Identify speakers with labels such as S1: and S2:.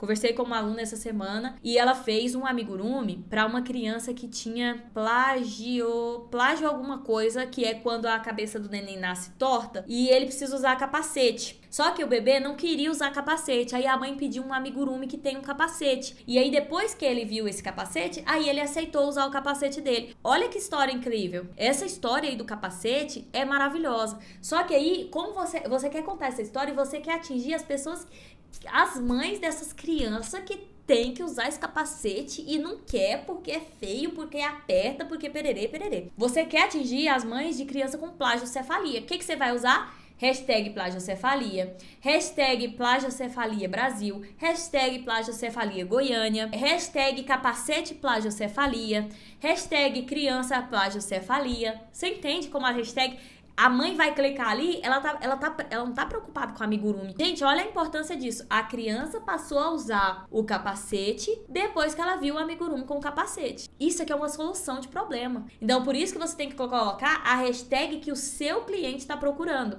S1: Conversei com uma aluna essa semana e ela fez um amigurumi para uma criança que tinha plágio, plágio alguma coisa, que é quando a cabeça do neném nasce torta e ele precisa usar capacete. Só que o bebê não queria usar capacete, aí a mãe pediu um amigurumi que tem um capacete. E aí depois que ele viu esse capacete, aí ele aceitou usar o capacete dele. Olha que história incrível. Essa história aí do capacete é maravilhosa. Só que aí, como você, você quer contar essa história e você quer atingir as pessoas, as mães dessas crianças criança que tem que usar esse capacete e não quer porque é feio, porque aperta, porque pererê, pererê. Você quer atingir as mães de criança com plágio cefalia. O que, que você vai usar? hashtag plagiocefalia, hashtag plagiocefalia Brasil, hashtag plagiocefalia Goiânia, hashtag capacete plagiocefalia, hashtag criança plagiocefalia. Você entende como a hashtag a mãe vai clicar ali, ela, tá, ela, tá, ela não tá preocupada com a amigurumi. Gente, olha a importância disso. A criança passou a usar o capacete depois que ela viu o amigurumi com o capacete. Isso aqui é uma solução de problema. Então, por isso que você tem que colocar a hashtag que o seu cliente está procurando.